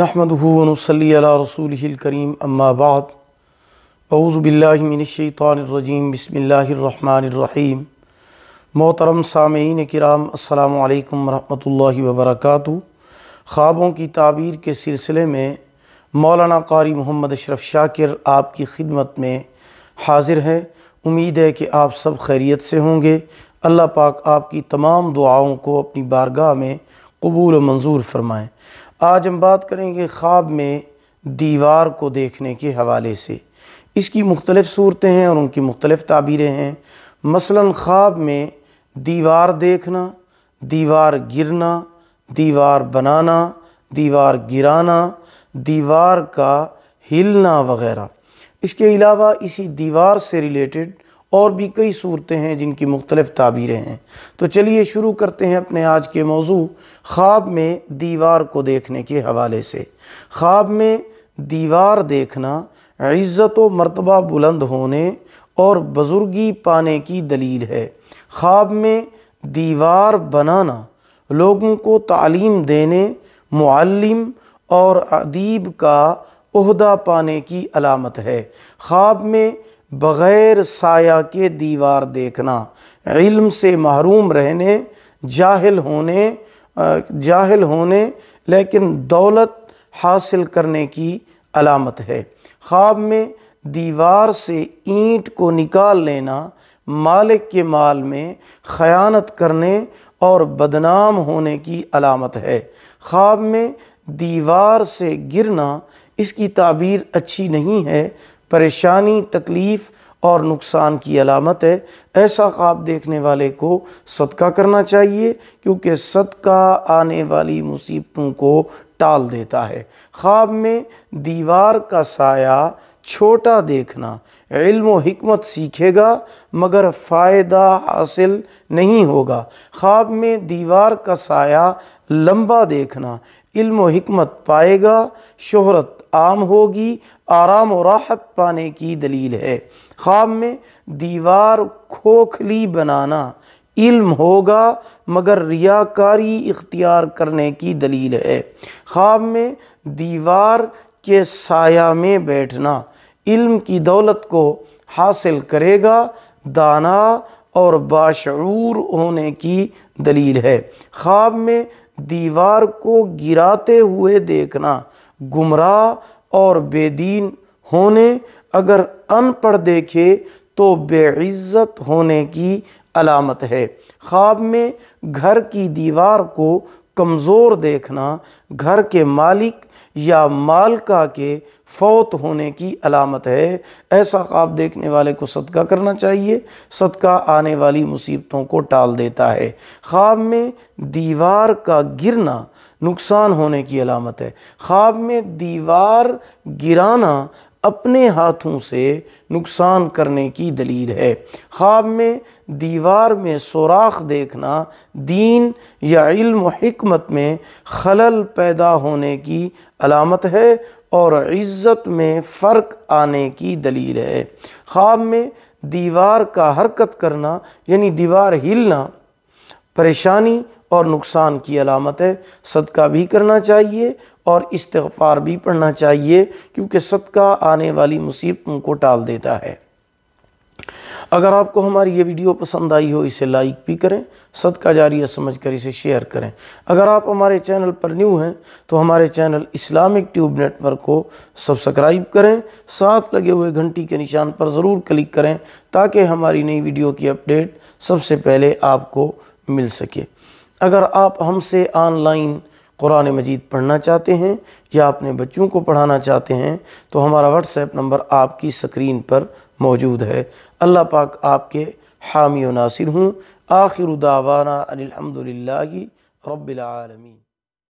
نحمد ہُون و صلی اللہ رسول الکریم البات بعض بلّہ الرجیم بسم اللہ الرحمٰن الرحیم محترم سامعین کرام السلام علیکم ورحمۃ اللہ وبرکاتہ خوابوں کی تعبیر کے سلسلے میں مولانا قاری محمد اشرف شاکر آپ کی خدمت میں حاضر ہے امید ہے کہ آپ سب خیریت سے ہوں گے اللہ پاک آپ کی تمام دعاؤں کو اپنی بارگاہ میں قبول و منظور فرمائیں آج ہم بات کریں گے خواب میں دیوار کو دیکھنے کے حوالے سے اس کی مختلف صورتیں ہیں اور ان کی مختلف تعبیریں ہیں مثلا خواب میں دیوار دیکھنا دیوار گرنا دیوار بنانا دیوار گرانا دیوار کا ہلنا وغیرہ اس کے علاوہ اسی دیوار سے ریلیٹڈ اور بھی کئی صورتیں ہیں جن کی مختلف تعبیریں ہیں تو چلیے شروع کرتے ہیں اپنے آج کے موضوع خواب میں دیوار کو دیکھنے کے حوالے سے خواب میں دیوار دیکھنا عزت و مرتبہ بلند ہونے اور بزرگی پانے کی دلیل ہے خواب میں دیوار بنانا لوگوں کو تعلیم دینے معلم اور ادیب کا عہدہ پانے کی علامت ہے خواب میں بغیر سایہ کے دیوار دیکھنا علم سے محروم رہنے جاہل ہونے جاہل ہونے لیکن دولت حاصل کرنے کی علامت ہے خواب میں دیوار سے اینٹ کو نکال لینا مالک کے مال میں خیانت کرنے اور بدنام ہونے کی علامت ہے خواب میں دیوار سے گرنا اس کی تعبیر اچھی نہیں ہے پریشانی تکلیف اور نقصان کی علامت ہے ایسا خواب دیکھنے والے کو صدقہ کرنا چاہیے کیونکہ صدقہ آنے والی مصیبتوں کو ٹال دیتا ہے خواب میں دیوار کا سایہ چھوٹا دیکھنا علم و حکمت سیکھے گا مگر فائدہ حاصل نہیں ہوگا خواب میں دیوار کا سایہ لمبا دیکھنا علم و حکمت پائے گا شہرت عام ہوگی آرام و راحت پانے کی دلیل ہے خواب میں دیوار کھوکھلی بنانا علم ہوگا مگر ریاکاری اختیار کرنے کی دلیل ہے خواب میں دیوار کے سایہ میں بیٹھنا علم کی دولت کو حاصل کرے گا دانا اور باشعور ہونے کی دلیل ہے خواب میں دیوار کو گراتے ہوئے دیکھنا گمراہ اور بے دین ہونے اگر ان پڑھ دیکھے تو بے عزت ہونے کی علامت ہے خواب میں گھر کی دیوار کو کمزور دیکھنا گھر کے مالک یا مالکہ کے فوت ہونے کی علامت ہے ایسا خواب دیکھنے والے کو صدقہ کرنا چاہیے صدقہ آنے والی مصیبتوں کو ٹال دیتا ہے خواب میں دیوار کا گرنا نقصان ہونے کی علامت ہے خواب میں دیوار گرانا اپنے ہاتھوں سے نقصان کرنے کی دلیل ہے خواب میں دیوار میں سوراخ دیکھنا دین یا علم و حکمت میں خلل پیدا ہونے کی علامت ہے اور عزت میں فرق آنے کی دلیل ہے خواب میں دیوار کا حرکت کرنا یعنی دیوار ہلنا پریشانی اور نقصان کی علامت ہے صدقہ بھی کرنا چاہیے اور استغفار بھی پڑھنا چاہیے کیونکہ صدقہ آنے والی مصیبتوں کو ٹال دیتا ہے اگر آپ کو ہماری یہ ویڈیو پسند آئی ہو اسے لائک بھی کریں صدقہ جاریہ سمجھ کر اسے شیئر کریں اگر آپ ہمارے چینل پر نیو ہیں تو ہمارے channel Islamic tube network کو سبسکرائب کریں ساتھ لگے ہوئے گھنٹی کے نشان پر ضرور کلک کریں تاکہ ہماری نئی ویڈیو کی اپڈیٹ سب سے پہلے آپ کو مل سکے اگر آپ ہم سے آن لائن قرآن مجید پڑھنا چاہتے ہیں یا اپنے بچوں کو پڑھانا چاہتے ہیں تو ہمارا واٹس ایپ نمبر آپ کی سکرین پر موجود ہے اللہ پاک آپ کے حامی و ناصر ہوں آخر دعوانا الحمد رب العالمین